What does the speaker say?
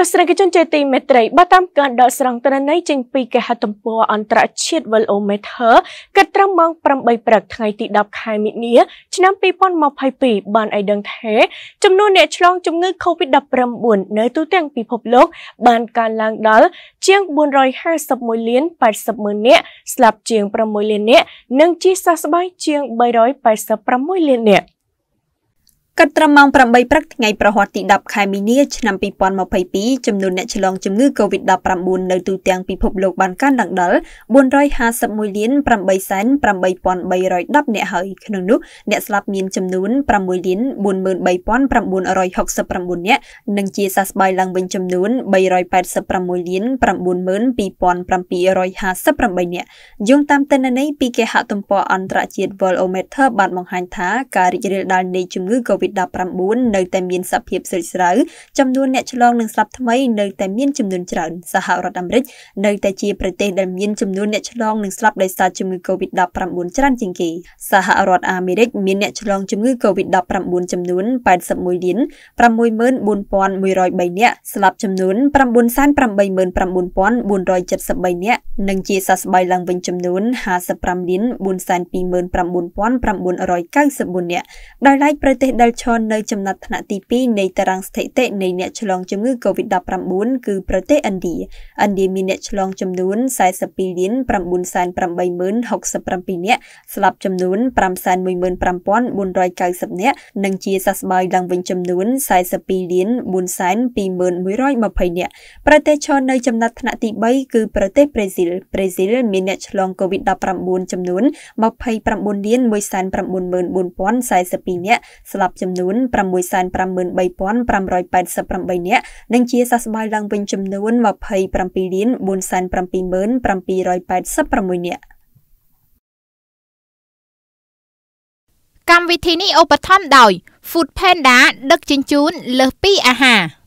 ទស្សនិកជនជាទីមេត្រីបើតាមការដកស្រង់ទិន្នន័យចេញពីគេហទំព័រអន្តរជាតិ Worldometer គិតត្រឹមម៉ោង8ព្រឹកថ្ងៃទី10ខែមិនិលឆ្នាំ2022បានឲ្យដឹងថាចំនួនអ្នកឆ្លងជំងឺ COVID-19 នៅទូទាំងពិភពលោកបានកើនឡើងដល់ជាង451លាន80ម៉ឺននាក់ស្លាប់ជាង6លាននាក់និងជាសះស្បើយជាង386លាននាក់កិត្តិត្រឹមម៉ោង8ព្រឹកថ្ងៃប្រហ័សទី10ខែមីនាឆ្នាំ2022ចំនួនអ្នកឆ្លងជំងឺ Covid-19 នៅទូទាំងពិភពលោកបានកើនឡើងដល់451លាន8,8310អ្នកហើយក្នុងនោះ អ្នកស្លាប់មានចំនួន6លាន43,969អ្នកនិងជាសះស្បើយឡើងវិញចំនួន386លាន92,758អ្នកយោងតាមទិន្នន័យពីគេហទំព័រអន្តរជាតិ Worldometer បានបង្ហាញថាការរីករាលដាលនៃជំងឺ Covid COVID-19 នៅតែមានសភាពស្រិចស្រូវចំនួនអ្នកឆ្លងនិងស្លាប់ថ្មីនៅតែមានចំនួនច្រើនសហរដ្ឋអាមេរិកនៅតែជាប្រទេសដែលមានចំនួនអ្នកឆ្លងនិងស្លាប់ដោយសារជំងឺ COVID-19 ច្រើនជាងគេសហរដ្ឋអាមេរិកមានអ្នកឆ្លងជំងឺ COVID-19 ចំនួន81លាន64103នាក់ស្លាប់ចំនួន9,89473នាក់និងជាសះស្បើយឡើងវិញចំនួន55លាន429,994នាក់ដោយឡែកប្រទេសដែលឈរនៅចំណាត់ថ្នាក់ទី2នៃតារាងស្ថិតិនៃអ្នកឆ្លងជំងឺ Covid-19 គឺប្រទេសឥណ្ឌាឥណ្ឌាមានអ្នកឆ្លងចំនួន42លាន9,867នាក់ស្លាប់ចំនួន515,490នាក់និងជាសះស្បើយឡើងវិញចំនួន42លាន4,2120នាក់ប្រទេសឈរនៅចំណាត់ថ្នាក់ទី3គឺប្រទេសប្រេស៊ីលប្រេស៊ីលមានអ្នកឆ្លង Covid-19 ចំនួន29លាន1,94,042នាក់ស្លាប់ចំចំនួន653,588នាក់និងជាសះស្បើយឡើងវិញចំនួន27,477,786នាក់កម្មវិធីនេះឧបត្ថម្ភដោយ Food Panda ដឹកជញ្ជូនលើសពីអាហារ។